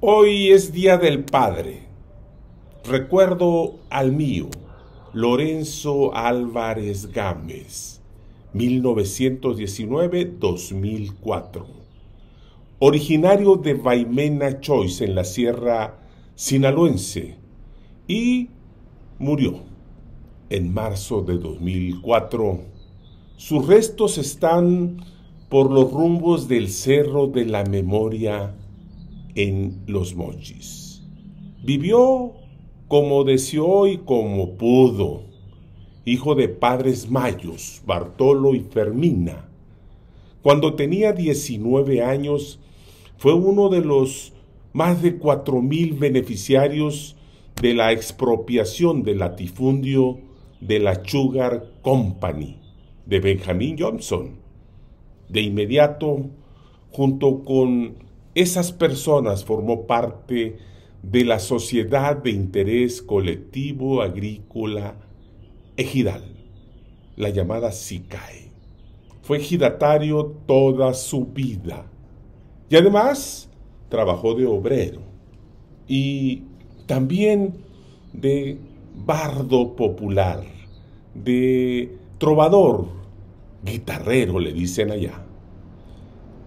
Hoy es Día del Padre. Recuerdo al mío, Lorenzo Álvarez Gámez, 1919-2004. Originario de Baimena Choice en la Sierra Sinaloense y murió en marzo de 2004. Sus restos están por los rumbos del Cerro de la Memoria en los mochis. Vivió como deseó y como pudo, hijo de padres mayos, Bartolo y Fermina. Cuando tenía 19 años, fue uno de los más de cuatro mil beneficiarios de la expropiación del latifundio de la Sugar Company de Benjamin Johnson. De inmediato, junto con esas personas formó parte de la sociedad de interés colectivo agrícola ejidal, la llamada SICAE. Fue ejidatario toda su vida y además trabajó de obrero y también de bardo popular, de trovador, guitarrero le dicen allá.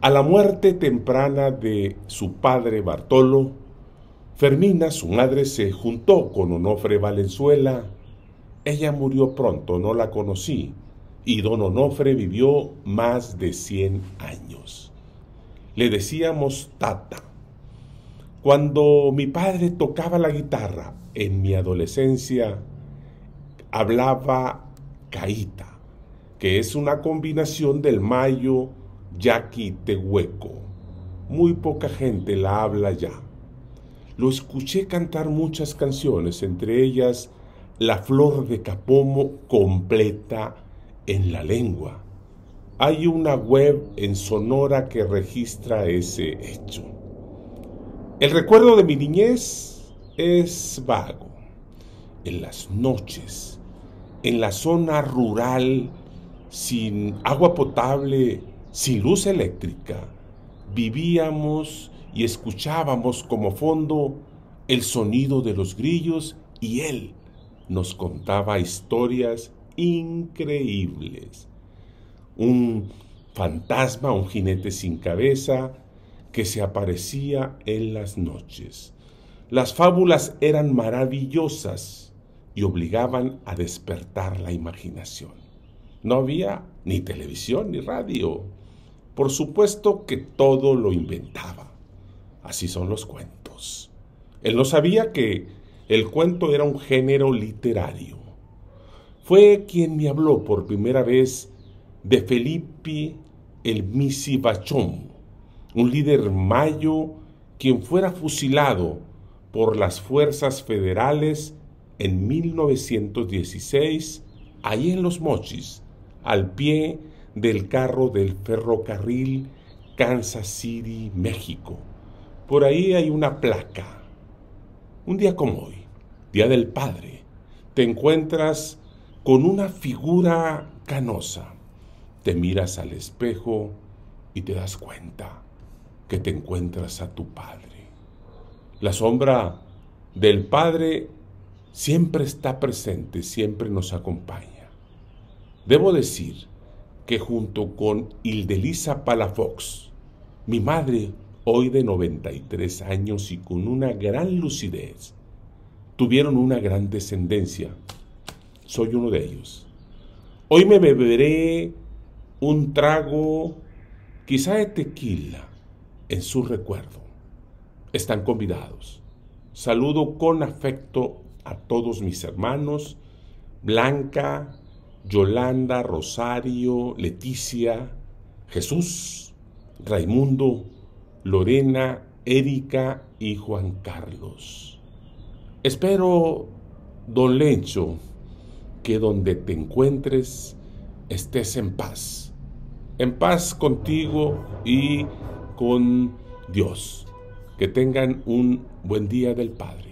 A la muerte temprana de su padre Bartolo, Fermina, su madre, se juntó con Onofre Valenzuela. Ella murió pronto, no la conocí, y don Onofre vivió más de 100 años. Le decíamos tata. Cuando mi padre tocaba la guitarra en mi adolescencia, hablaba caíta, que es una combinación del mayo Yaqui Tehueco. Muy poca gente la habla ya. Lo escuché cantar muchas canciones, entre ellas La flor de capomo completa en la lengua. Hay una web en Sonora que registra ese hecho. El recuerdo de mi niñez es vago. En las noches, en la zona rural, sin agua potable, sin luz eléctrica, vivíamos y escuchábamos como fondo el sonido de los grillos y él nos contaba historias increíbles. Un fantasma, un jinete sin cabeza que se aparecía en las noches. Las fábulas eran maravillosas y obligaban a despertar la imaginación. No había ni televisión ni radio. Por supuesto que todo lo inventaba. Así son los cuentos. Él no sabía que el cuento era un género literario. Fue quien me habló por primera vez de Felipe el Misibachón, un líder mayo quien fuera fusilado por las fuerzas federales en 1916, ahí en Los Mochis, al pie del carro del ferrocarril Kansas City, México. Por ahí hay una placa. Un día como hoy, Día del Padre, te encuentras con una figura canosa. Te miras al espejo y te das cuenta que te encuentras a tu Padre. La sombra del Padre siempre está presente, siempre nos acompaña. Debo decir que junto con Ildelisa Palafox, mi madre, hoy de 93 años y con una gran lucidez, tuvieron una gran descendencia. Soy uno de ellos. Hoy me beberé un trago, quizá de tequila, en su recuerdo. Están convidados. Saludo con afecto a todos mis hermanos, Blanca, Yolanda, Rosario, Leticia, Jesús, Raimundo, Lorena, Erika y Juan Carlos. Espero, don Lencho, que donde te encuentres estés en paz. En paz contigo y con Dios. Que tengan un buen día del Padre.